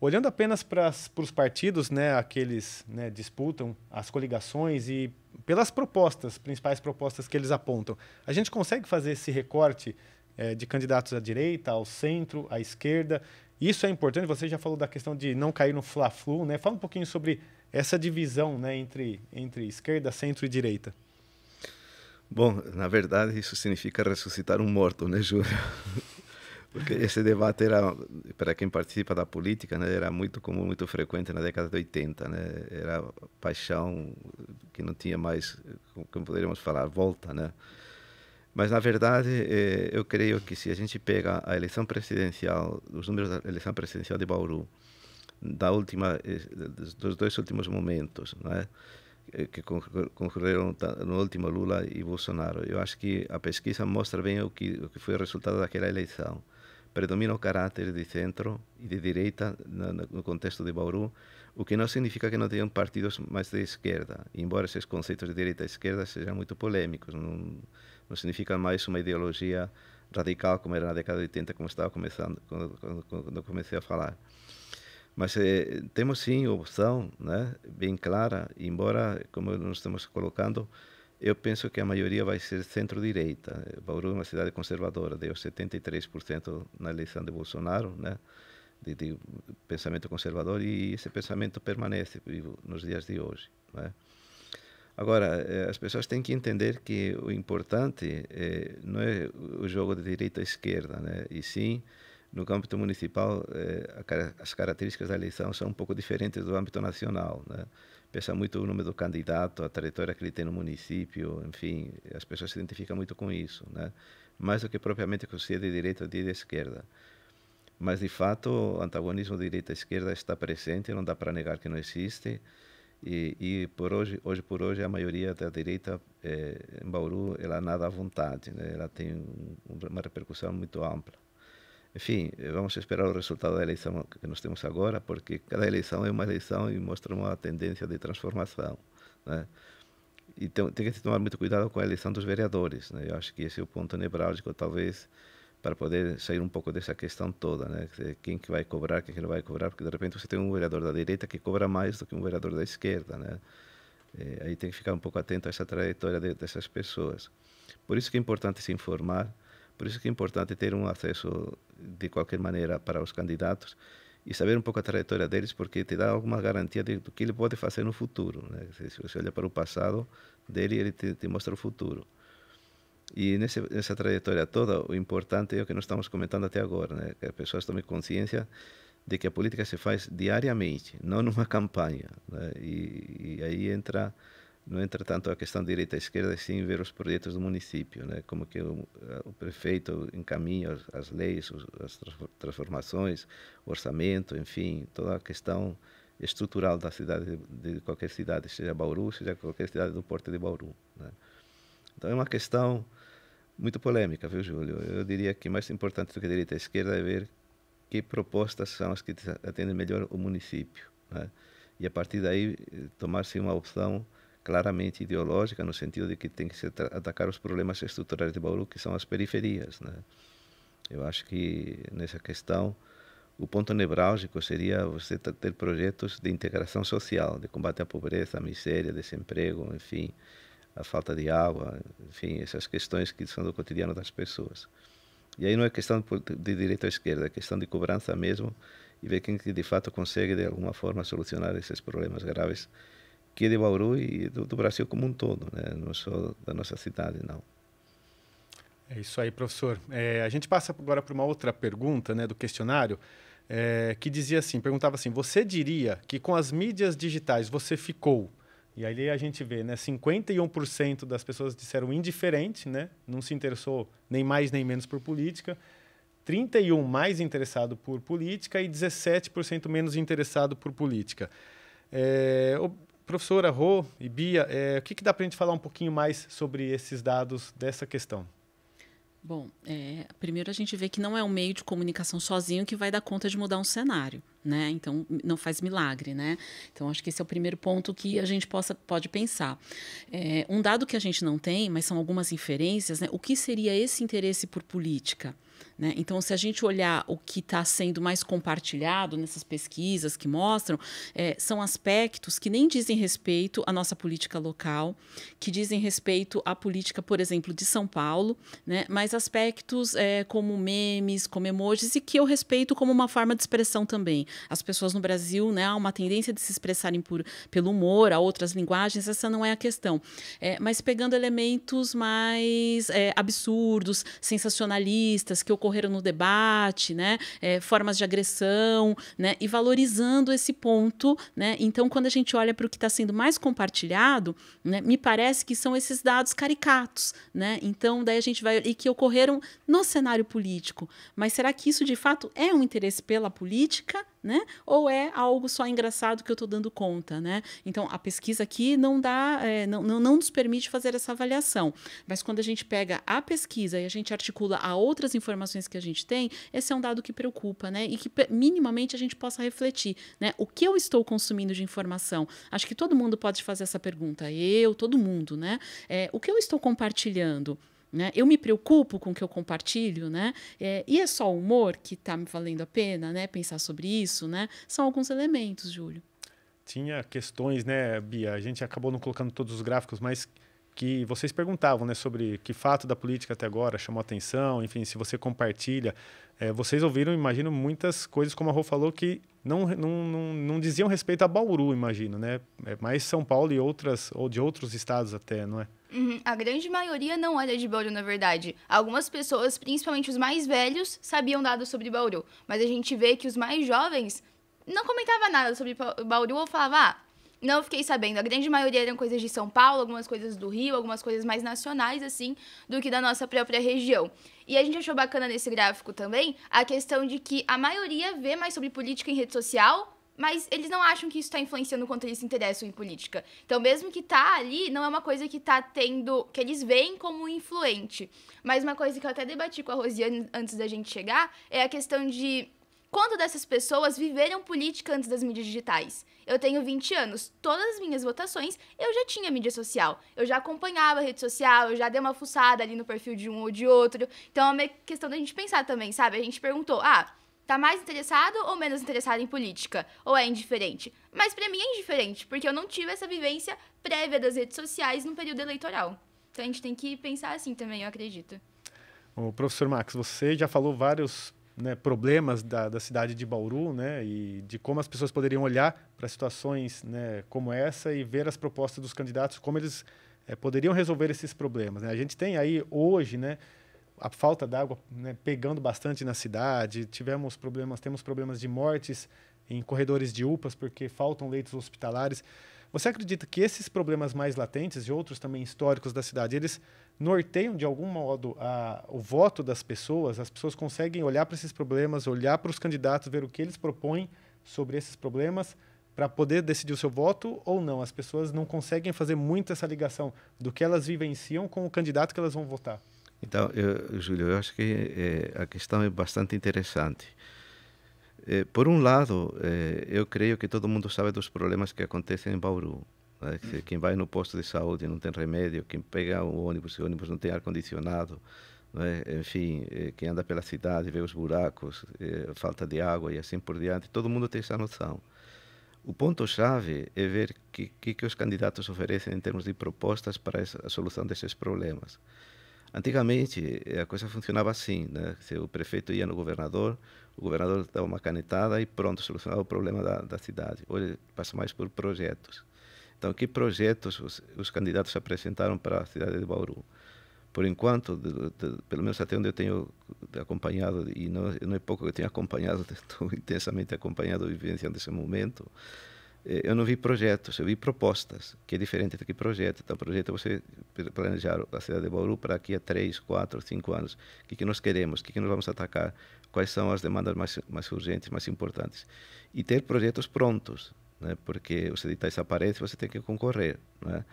Olhando apenas para os partidos, né, aqueles né, disputam as coligações e pelas propostas, principais propostas que eles apontam, a gente consegue fazer esse recorte é, de candidatos à direita, ao centro, à esquerda? Isso é importante. Você já falou da questão de não cair no fla-flu, né? Fala um pouquinho sobre essa divisão né, entre, entre esquerda, centro e direita? Bom, na verdade isso significa ressuscitar um morto, né, Júlio? Porque esse debate era, para quem participa da política, né, era muito comum, muito frequente na década de 80, né? Era paixão que não tinha mais, como poderíamos falar, volta, né? Mas, na verdade, eh, eu creio que se a gente pega a eleição presidencial, os números da eleição presidencial de Bauru, da última, eh, dos dois últimos momentos, é? eh, que concorreram no último Lula e Bolsonaro. Eu acho que a pesquisa mostra bem o que, o que foi o resultado daquela eleição. Predomina o caráter de centro e de direita no contexto de Bauru, o que não significa que não tenham partidos mais de esquerda, embora esses conceitos de direita e esquerda sejam muito polêmicos, não, não significa mais uma ideologia radical como era na década de 80, como estava começando, quando, quando, quando comecei a falar. Mas eh, temos sim opção, né? Bem clara, embora, como nós estamos colocando, eu penso que a maioria vai ser centro-direita. Bauru é uma cidade conservadora, deu 73% na eleição de Bolsonaro, né? De, de, pensamento conservador e esse pensamento permanece nos dias de hoje. Né? Agora, eh, as pessoas têm que entender que o importante eh, não é o jogo de direita e esquerda, né? e sim no âmbito municipal, eh, as características da eleição são um pouco diferentes do âmbito nacional. Né? Pensa muito o nome do candidato, a trajetória que ele tem no município, enfim, as pessoas se identificam muito com isso, né? mais do que propriamente com o é de direita ou de esquerda. Mas, de fato, o antagonismo de direita-esquerda está presente, não dá para negar que não existe. E, e, por hoje, hoje por hoje a maioria da direita eh, em Bauru ela nada à vontade, né? ela tem um, uma repercussão muito ampla enfim eh, vamos esperar o resultado da eleição que nós temos agora, porque cada eleição é uma eleição e mostra uma tendência de transformação. Né? E tem, tem que se tomar muito cuidado com a eleição dos vereadores. Né? Eu acho que esse é o ponto nebrálgico, talvez, para poder sair um pouco dessa questão toda, né? Quem que vai cobrar, quem que não vai cobrar, porque de repente você tem um vereador da direita que cobra mais do que um vereador da esquerda, né? Eh, aí tem que ficar um pouco atento a essa trajetória de, dessas pessoas. Por isso que é importante se informar, por isso é que é importante ter um acesso de qualquer maneira para os candidatos e saber um pouco a trajetória deles, porque te dá alguma garantia de, do que ele pode fazer no futuro. Né? Se você olha para o passado dele, ele te, te mostra o futuro. E nesse, nessa trajetória toda, o importante é o que nós estamos comentando até agora, né? que as pessoas tomem consciência de que a política se faz diariamente, não numa campanha. Né? E, e aí entra no entretanto, a questão de direita e esquerda, é sim, ver os projetos do município, né? como que o, o prefeito encaminha as, as leis, as transformações, o orçamento, enfim, toda a questão estrutural da cidade, de qualquer cidade, seja Bauru, seja qualquer cidade do porto de Bauru. Né? Então é uma questão muito polêmica, viu, Júlio? Eu diria que mais importante do que direita e esquerda é ver que propostas são as que atendem melhor o município. Né? E a partir daí, eh, tomar-se uma opção claramente ideológica, no sentido de que tem que se atacar os problemas estruturais de Bauru, que são as periferias. Né? Eu acho que nessa questão o ponto nevrálgico seria você ter projetos de integração social, de combate à pobreza, à miséria, desemprego, enfim, a falta de água, enfim, essas questões que são do cotidiano das pessoas. E aí não é questão de direita ou esquerda, é questão de cobrança mesmo e ver quem que de fato consegue de alguma forma solucionar esses problemas graves aqui de Bauru e do, do Brasil como um todo, né? não só da nossa cidade, não. É isso aí, professor. É, a gente passa agora para uma outra pergunta né, do questionário, é, que dizia assim, perguntava assim, você diria que com as mídias digitais você ficou, e aí a gente vê, né, 51% das pessoas disseram indiferente, né, não se interessou nem mais nem menos por política, 31% mais interessado por política e 17% menos interessado por política. É, Professora Rô e Bia, é, o que, que dá para a gente falar um pouquinho mais sobre esses dados dessa questão? Bom, é, primeiro a gente vê que não é um meio de comunicação sozinho que vai dar conta de mudar um cenário, né? Então não faz milagre, né? Então acho que esse é o primeiro ponto que a gente possa pode pensar. É, um dado que a gente não tem, mas são algumas inferências, né? O que seria esse interesse por política? Né? Então, se a gente olhar o que está sendo mais compartilhado nessas pesquisas que mostram, é, são aspectos que nem dizem respeito à nossa política local, que dizem respeito à política, por exemplo, de São Paulo, né? mas aspectos é, como memes, como emojis, e que eu respeito como uma forma de expressão também. As pessoas no Brasil né, há uma tendência de se expressarem por, pelo humor, a outras linguagens, essa não é a questão. É, mas pegando elementos mais é, absurdos, sensacionalistas, que ocorreram no debate, né? É, formas de agressão, né? E valorizando esse ponto, né? Então, quando a gente olha para o que está sendo mais compartilhado, né? Me parece que são esses dados caricatos, né? Então, daí a gente vai e que ocorreram no cenário político. Mas será que isso de fato é um interesse pela política? né? Ou é algo só engraçado que eu estou dando conta, né? Então a pesquisa aqui não dá, é, não, não, não nos permite fazer essa avaliação. Mas quando a gente pega a pesquisa e a gente articula a outras informações que a gente tem, esse é um dado que preocupa, né? E que minimamente a gente possa refletir, né? O que eu estou consumindo de informação? Acho que todo mundo pode fazer essa pergunta. Eu, todo mundo, né? É, o que eu estou compartilhando? Né? Eu me preocupo com o que eu compartilho, né? É, e é só o humor que está me valendo a pena, né? Pensar sobre isso, né? São alguns elementos, Júlio. Tinha questões, né, Bia? A gente acabou não colocando todos os gráficos, mas que vocês perguntavam, né, sobre que fato da política até agora chamou atenção, enfim, se você compartilha. É, vocês ouviram, imagino, muitas coisas, como a Rô falou, que não, não, não, não diziam respeito a Bauru, imagino, né? É mais São Paulo e outras, ou de outros estados até, não é? Uhum. A grande maioria não era de Bauru, na verdade. Algumas pessoas, principalmente os mais velhos, sabiam dados sobre Bauru. Mas a gente vê que os mais jovens não comentavam nada sobre Bauru ou falavam, ah, não fiquei sabendo. A grande maioria eram coisas de São Paulo, algumas coisas do Rio, algumas coisas mais nacionais, assim, do que da nossa própria região. E a gente achou bacana nesse gráfico também a questão de que a maioria vê mais sobre política em rede social mas eles não acham que isso está influenciando o quanto eles se interessam em política. Então, mesmo que tá ali, não é uma coisa que tá tendo. que eles veem como influente. Mas uma coisa que eu até debati com a Rosiane antes da gente chegar é a questão de. Quanto dessas pessoas viveram política antes das mídias digitais? Eu tenho 20 anos, todas as minhas votações eu já tinha mídia social. Eu já acompanhava a rede social, eu já dei uma fuçada ali no perfil de um ou de outro. Então é uma questão da gente pensar também, sabe? A gente perguntou, ah, tá mais interessado ou menos interessado em política? Ou é indiferente? Mas para mim é indiferente, porque eu não tive essa vivência prévia das redes sociais no período eleitoral. Então a gente tem que pensar assim também, eu acredito. O professor Max, você já falou vários né, problemas da, da, cidade de Bauru, né, e de como as pessoas poderiam olhar para situações né, como essa e ver as propostas dos candidatos, como eles é, poderiam resolver esses problemas. Né? A gente tem aí hoje, né, a falta d'água né, pegando bastante na cidade, tivemos problemas, temos problemas de mortes em corredores de UPAs porque faltam leitos hospitalares. Você acredita que esses problemas mais latentes e outros também históricos da cidade, eles norteiam de algum modo a, o voto das pessoas? As pessoas conseguem olhar para esses problemas, olhar para os candidatos, ver o que eles propõem sobre esses problemas para poder decidir o seu voto ou não? As pessoas não conseguem fazer muito essa ligação do que elas vivenciam com o candidato que elas vão votar. Então, eu, Júlio, eu acho que eh, a questão é bastante interessante. Eh, por um lado, eh, eu creio que todo mundo sabe dos problemas que acontecem em Bauru. Né? Quem vai no posto de saúde não tem remédio, quem pega o ônibus, e o ônibus não tem ar-condicionado, né? enfim, quem anda pela cidade vê os buracos, falta de água e assim por diante. Todo mundo tem essa noção. O ponto-chave é ver o que, que, que os candidatos oferecem em termos de propostas para essa, a solução desses problemas. Antigamente, eh, a coisa funcionava assim, né? Se o prefeito ia no governador, o governador dava uma canetada e pronto, solucionava o problema da, da cidade. Hoje passa mais por projetos. Então, que projetos os, os candidatos apresentaram para a cidade de Bauru? Por enquanto, de, de, pelo menos até onde eu tenho acompanhado, e não, não é pouco que eu tenho acompanhado, estou intensamente acompanhado e vivenciando esse momento, eh, eu não vi projetos, eu vi propostas, que é diferente do que projeto. Então, projeto é você planejar a cidade de Bauru para aqui a 3, 4, 5 anos. O que, que nós queremos, o que, que nós vamos atacar, quais são as demandas mais, mais urgentes, mais importantes. E ter projetos prontos, né? porque os editais aparecem, você tem que concorrer. Né?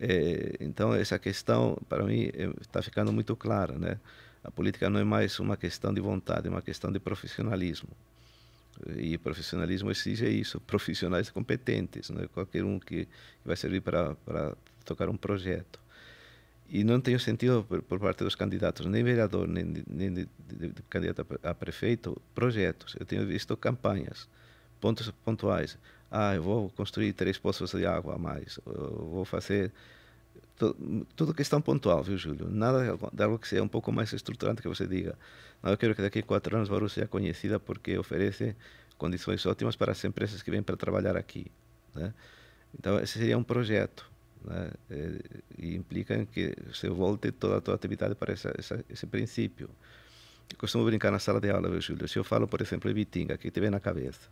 É, então, essa questão, para mim, está é, ficando muito clara. Né? A política não é mais uma questão de vontade, é uma questão de profissionalismo. E profissionalismo exige isso, profissionais competentes, não é qualquer um que, que vai servir para, para tocar um projeto. E não tenho sentido, por, por parte dos candidatos, nem vereador, nem, nem de, de, de candidato a prefeito, projetos. Eu tenho visto campanhas, pontos pontuais. Ah, eu vou construir três poços de água a mais, eu vou fazer tudo questão é pontual, viu, Júlio? Nada de algo que seja um pouco mais estruturante que você diga. Não, eu quero que daqui a quatro anos Baru seja conhecida porque oferece condições ótimas para as empresas que vêm para trabalhar aqui. Né? Então, esse seria um projeto. Né? Eh, e implica que você volte toda a sua atividade para essa, essa, esse princípio. Eu costumo brincar na sala de aula, viu, Júlio? Se eu falo, por exemplo, Ibitinga, o que te vem na cabeça?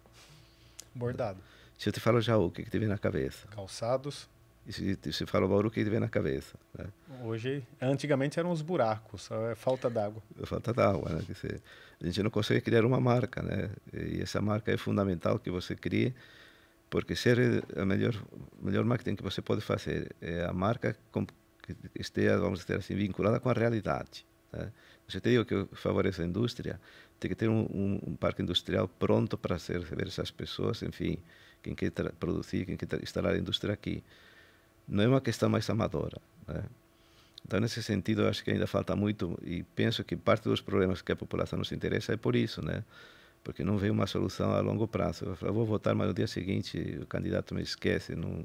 Bordado. Se eu te falo Jaú, o que te vem na cabeça? Calçados e se fala o bauru, o que vem na cabeça? Né? Hoje, antigamente eram os buracos, é falta d'água. É falta d'água, né? Dizer, a gente não consegue criar uma marca, né? E essa marca é fundamental que você crie, porque ser a melhor, melhor marketing que você pode fazer é a marca com, que esteja, vamos dizer assim, vinculada com a realidade. Né? Você tem o que favorece a indústria, tem que ter um, um, um parque industrial pronto para receber essas pessoas, enfim, quem quer produzir, quem quer instalar a indústria aqui não é uma questão mais amadora. Né? Então, nesse sentido, eu acho que ainda falta muito e penso que parte dos problemas que a população nos interessa é por isso, né? Porque não veio uma solução a longo prazo. Eu falo, vou votar, mas no dia seguinte o candidato me esquece, não...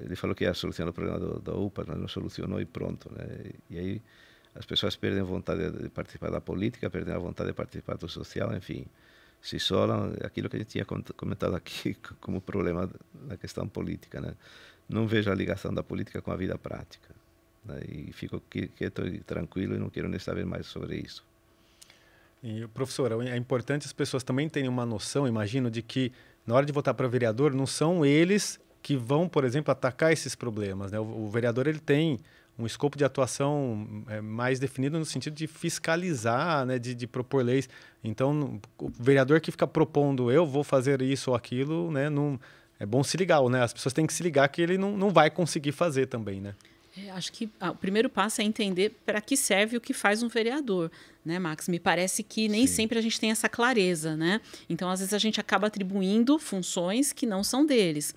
Ele falou que ia solucionar o problema do, da UPA, mas não solucionou e pronto, né? E aí as pessoas perdem vontade de participar da política, perdem a vontade de participar do social, enfim. Se isolam, aquilo que a gente tinha comentado aqui como problema da questão política, né? não vejo a ligação da política com a vida prática. Né? E fico quieto e tranquilo e não quero nem saber mais sobre isso. E, professor, é, é importante as pessoas também terem uma noção, imagino, de que na hora de votar para vereador, não são eles que vão, por exemplo, atacar esses problemas. Né? O, o vereador ele tem um escopo de atuação é, mais definido no sentido de fiscalizar, né, de, de, propor leis. Então, o vereador que fica propondo eu vou fazer isso ou aquilo, né, não, é bom se ligar, né? As pessoas têm que se ligar que ele não, não vai conseguir fazer também, né? É, acho que ah, o primeiro passo é entender para que serve o que faz um vereador né, Max? Me parece que nem Sim. sempre a gente tem essa clareza, né? Então, às vezes, a gente acaba atribuindo funções que não são deles.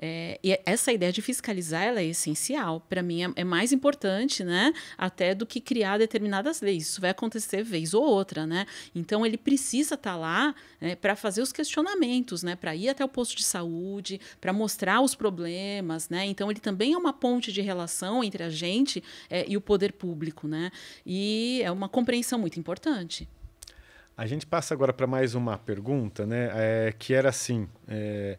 É, e essa ideia de fiscalizar, ela é essencial. Para mim, é, é, mais importante, né? Até do que criar determinadas leis. Isso vai acontecer vez ou outra, né? Então, ele precisa estar tá lá né, para fazer os questionamentos, né? Para ir até o posto de saúde, para mostrar os problemas, né? Então, ele também é uma ponte de relação entre a gente é, e o poder público, né? E é uma compreensão muito muito importante. A gente passa agora para mais uma pergunta, né? É, que era assim: é,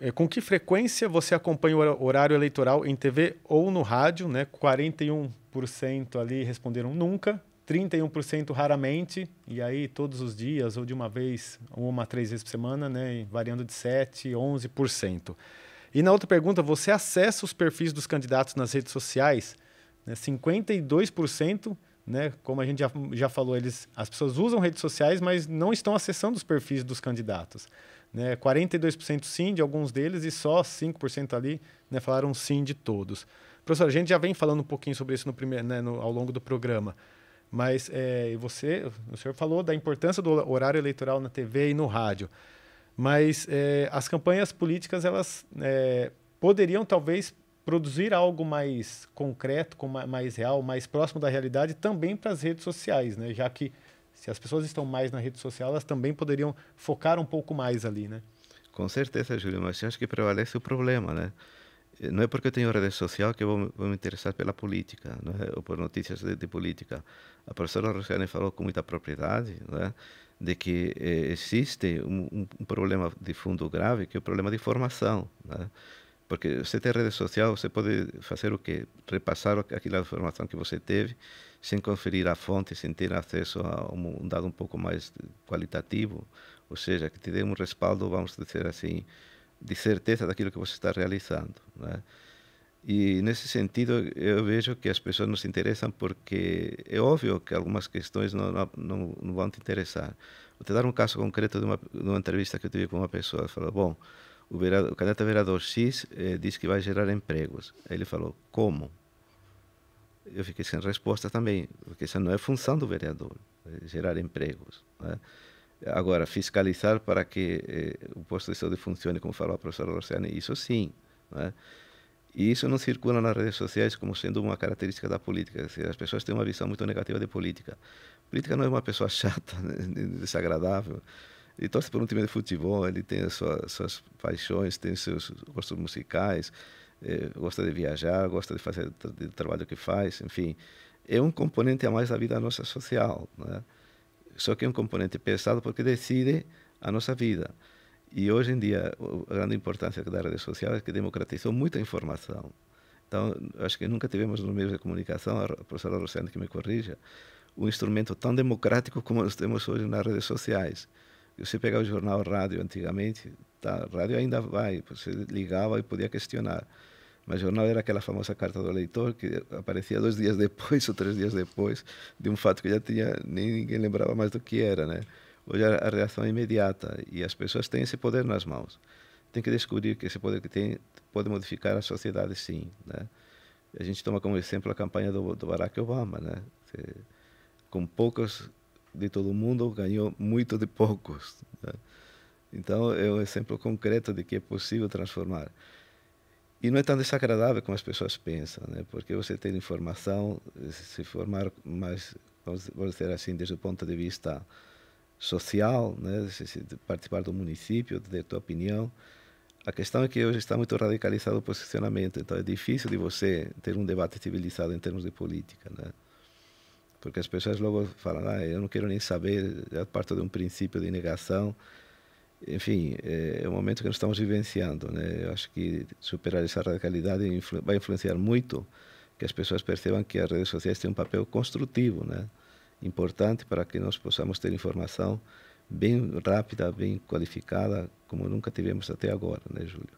é, com que frequência você acompanha o horário eleitoral em TV ou no rádio? Né? 41% ali responderam nunca, 31% raramente, e aí todos os dias, ou de uma vez, uma três vezes por semana, né? variando de 7% 11%. E na outra pergunta, você acessa os perfis dos candidatos nas redes sociais? Né? 52% né? Como a gente já, já falou, eles, as pessoas usam redes sociais, mas não estão acessando os perfis dos candidatos. Né? 42% sim de alguns deles e só 5% ali né, falaram sim de todos. Professor, a gente já vem falando um pouquinho sobre isso no primeiro, né, no, ao longo do programa. Mas é, você, o senhor falou da importância do horário eleitoral na TV e no rádio. Mas é, as campanhas políticas, elas é, poderiam talvez produzir algo mais concreto, mais real, mais próximo da realidade também para as redes sociais, né? Já que se as pessoas estão mais na rede social, elas também poderiam focar um pouco mais ali, né? Com certeza, Júlio, mas acho que prevalece o problema, né? Eh, não é porque eu tenho rede social que vou, vou me interessar pela política, não é? ou por notícias de, de política. A professora Rosiane falou com muita propriedade, né? de que eh, existe um, um, problema de fundo grave, que é o problema de formação. Né? Porque você tem rede social, você pode fazer o quê? Repassar aquela informação que você teve, sem conferir a fonte, sem ter acesso a um dado um pouco mais qualitativo, ou seja, que te dê um respaldo, vamos dizer assim, de certeza daquilo que você está realizando. Né? E nesse sentido, eu vejo que as pessoas nos interessam porque é óbvio que algumas questões não, não, não vão te interessar. Vou te dar um caso concreto de uma, de uma entrevista que eu tive com uma pessoa. Ela falou: Bom, o, vereador, o candidato a vereador X eh, diz que vai gerar empregos. Aí ele falou, como? Eu fiquei sem resposta também, porque essa não é função do vereador, é gerar empregos. Né? Agora, fiscalizar para que eh, o posto de saúde funcione, como falou a professora Luciane, isso sim. Né? E isso não circula nas redes sociais como sendo uma característica da política. as pessoas têm uma visão muito negativa de política. Política não é uma pessoa chata, né, desagradável ele torce por um time de futebol, ele tem as suas, suas paixões, tem seus gostos musicais, eh, gosta de viajar, gosta de fazer o trabalho que faz, enfim. É um componente a mais da vida nossa social, né? Só que é um componente pesado porque decide a nossa vida. E hoje em dia, a grande importância da rede social é que democratizou muita informação. Então, acho que nunca tivemos nos meios de comunicação, a professora Rosane que me corrija, um instrumento tão democrático como nós temos hoje nas redes sociais você pegava o jornal rádio antigamente, tá, rádio ainda vai, você ligava e podia questionar. Mas o jornal era aquela famosa carta do leitor que aparecia dois dias depois ou três dias depois de um fato que já tinha nem ninguém lembrava mais do que era, né? Hoje a reação é imediata e as pessoas têm esse poder nas mãos. Tem que descobrir que esse poder que tem pode modificar a sociedade, sim, né? A gente toma como exemplo a campanha do, do Barack Obama, né? Que, com poucos de todo mundo ganhou muito de poucos. Né? Então, é um exemplo concreto de que é possível transformar. E não é tão desagradável como as pessoas pensam, né? porque você tem informação, se formar mais, vamos dizer assim, desde o ponto de vista social, né? participar do município, ter tua opinião. A questão é que hoje está muito radicalizado o posicionamento, então é difícil de você ter um debate civilizado em termos de política. Né? Porque as pessoas logo falam, ah, eu não quero nem saber, é parte de um princípio de negação. Enfim, é o é momento que nós estamos vivenciando. Né? Eu acho que superar essa radicalidade vai influenciar muito que as pessoas percebam que as redes sociais têm um papel construtivo, né? importante para que nós possamos ter informação bem rápida, bem qualificada, como nunca tivemos até agora, né, Júlio?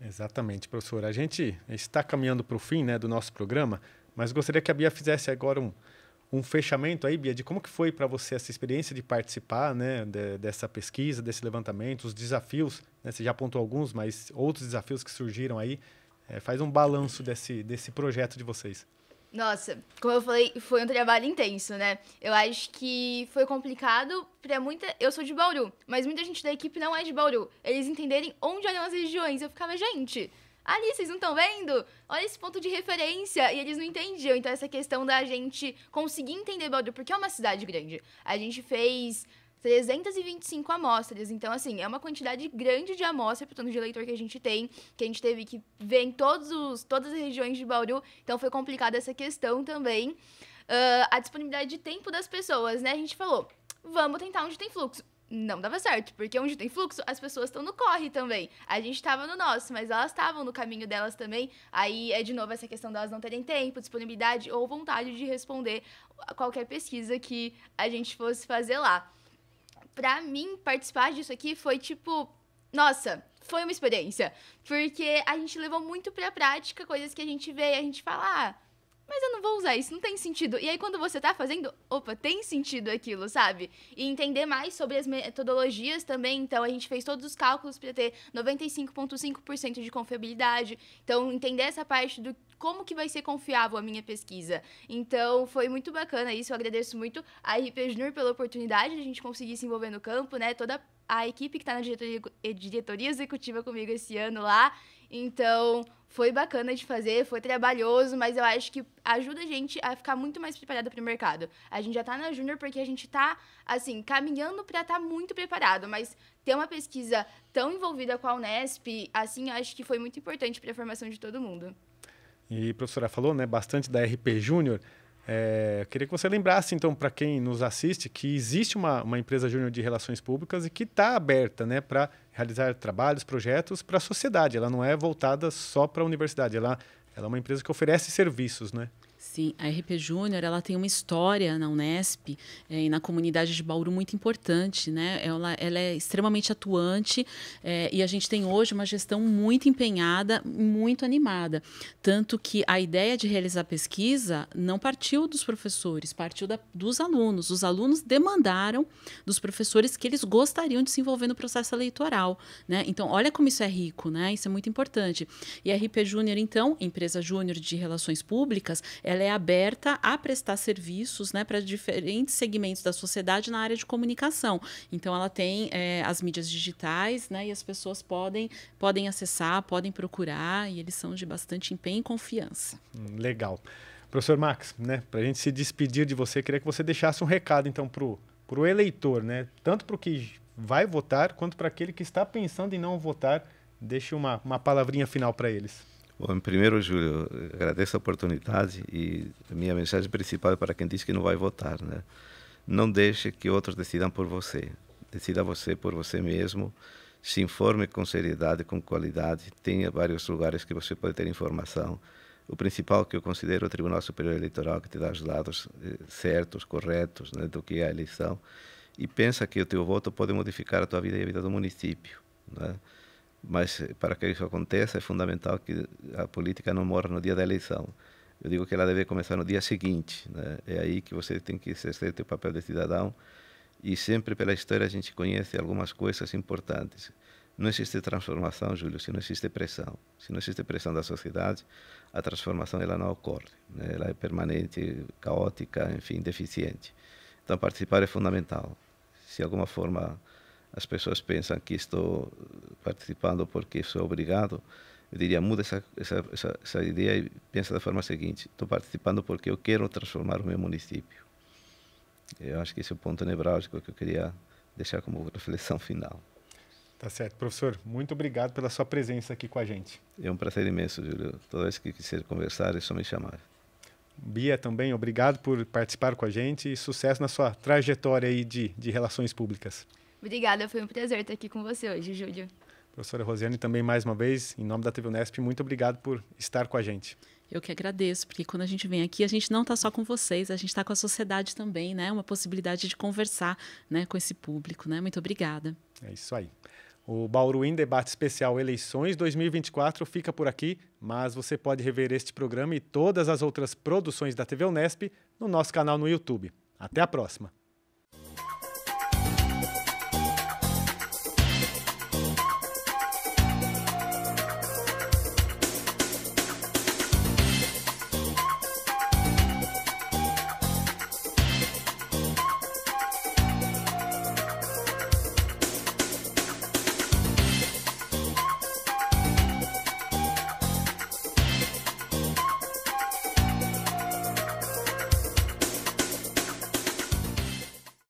Exatamente, professor. A gente está caminhando para o fim né, do nosso programa, mas gostaria que a Bia fizesse agora um, um fechamento aí, Bia, de como que foi para você essa experiência de participar né, de, dessa pesquisa, desse levantamento, os desafios, né, você já apontou alguns, mas outros desafios que surgiram aí. É, faz um balanço desse, desse projeto de vocês. Nossa, como eu falei, foi um trabalho intenso, né? Eu acho que foi complicado para muita. Eu sou de Bauru, mas muita gente da equipe não é de Bauru. Eles entenderem onde eram as regiões. Eu ficava, gente, ali, vocês não estão vendo? Olha esse ponto de referência. E eles não entendiam. Então, essa questão da gente conseguir entender Baldur, porque é uma cidade grande. A gente fez 325 amostras. Então, assim, é uma quantidade grande de amostra para o tanto de leitor que a gente tem, que a gente teve que ver em todos os, todas as regiões de Bauru. Então, foi complicada essa questão também. Uh, a disponibilidade de tempo das pessoas, né? A gente falou, vamos tentar onde tem fluxo não dava certo, porque onde tem fluxo, as pessoas estão no corre também. A gente estava no nosso, mas elas estavam no caminho delas também. Aí é de novo essa questão delas não terem tempo, disponibilidade ou vontade de responder a qualquer pesquisa que a gente fosse fazer lá. Pra mim, participar disso aqui foi tipo, nossa, foi uma experiência, porque a gente levou muito pra prática coisas que a gente vê e a gente fala, ah, mas eu não vou usar isso, não tem sentido. E aí, quando você tá fazendo, opa, tem sentido aquilo, sabe? E entender mais sobre as metodologias também. Então, a gente fez todos os cálculos para ter 95,5% de confiabilidade. Então, entender essa parte do como que vai ser confiável a minha pesquisa. Então, foi muito bacana isso. Eu agradeço muito a RPGNUR pela oportunidade de a gente conseguir se envolver no campo, né? Toda a equipe que está na diretoria, diretoria executiva comigo esse ano lá. Então, foi bacana de fazer, foi trabalhoso, mas eu acho que ajuda a gente a ficar muito mais preparado para o mercado. A gente já tá na Júnior porque a gente tá, assim, caminhando para estar tá muito preparado, mas ter uma pesquisa tão envolvida com a Unesp, assim, acho que foi muito importante para a formação de todo mundo. E a professora falou, né, bastante da RP Júnior. É, eu queria que você lembrasse, então, para quem nos assiste, que existe uma, uma empresa júnior de relações públicas e que está aberta né, para realizar trabalhos, projetos para a sociedade. Ela não é voltada só para a universidade, ela, ela é uma empresa que oferece serviços, né? Sim, a RP Júnior ela tem uma história na Unesp é, e na comunidade de Bauru muito importante, né? Ela, ela é extremamente atuante é, e a gente tem hoje uma gestão muito empenhada, muito animada, tanto que a ideia de realizar pesquisa não partiu dos professores, partiu da, dos alunos. Os alunos demandaram dos professores que eles gostariam de se envolver no processo eleitoral, né? Então, olha como isso é rico, né? Isso é muito importante. E a RP Júnior, então, empresa Júnior de Relações Públicas, ela é é aberta a prestar serviços né, para diferentes segmentos da sociedade na área de comunicação. Então, ela tem é, as mídias digitais né, e as pessoas podem, podem acessar, podem procurar e eles são de bastante empenho e confiança. Hum, legal. Professor Max, né, para a gente se despedir de você, queria que você deixasse um recado então para o eleitor, né, tanto para o que vai votar quanto para aquele que está pensando em não votar. Deixe uma, uma palavrinha final para eles. Bom, primeiro, Júlio, agradeço a oportunidade e a minha mensagem principal é para quem diz que não vai votar, né? Não deixe que outros decidam por você. Decida você por você mesmo. Se informe com seriedade, com qualidade. Tenha vários lugares que você pode ter informação. O principal que eu considero é o Tribunal Superior Eleitoral, que te dá os dados eh, certos, corretos, né, do que é a eleição. E pensa que o teu voto pode modificar a tua vida e a vida do município, né? Mas para que isso aconteça, é fundamental que a política não morra no dia da eleição. Eu digo que ela deve começar no dia seguinte. Né? É aí que você tem que exercer seu papel de cidadão. E sempre pela história a gente conhece algumas coisas importantes. Não existe transformação, Júlio, se não existe pressão. Se não existe pressão da sociedade, a transformação ela não ocorre. Né? Ela é permanente, caótica, enfim, deficiente. Então, participar é fundamental. Se de alguma forma as pessoas pensam que estou participando porque sou obrigado. Eu diria, muda essa, essa, essa, essa ideia e pensa da forma seguinte: estou participando porque eu quero transformar o meu município. Eu acho que esse é o ponto nevrálgico que eu queria deixar como reflexão final. Tá certo. Professor, muito obrigado pela sua presença aqui com a gente. É um prazer imenso, Júlio. Toda vez que quiser conversar, é só me chamar. Bia, também obrigado por participar com a gente e sucesso na sua trajetória aí de, de relações públicas. Obrigada, foi um prazer estar aqui com você hoje, Júlio. Professora Rosiane, também mais uma vez, em nome da TV Unesp, muito obrigado por estar com a gente. Eu que agradeço, porque quando a gente vem aqui, a gente não está só com vocês, a gente está com a sociedade também, né? Uma possibilidade de conversar né, com esse público, né? Muito obrigada. É isso aí. O Bauru em Debate Especial Eleições 2024 fica por aqui, mas você pode rever este programa e todas as outras produções da TV Unesp no nosso canal no YouTube. Até a próxima!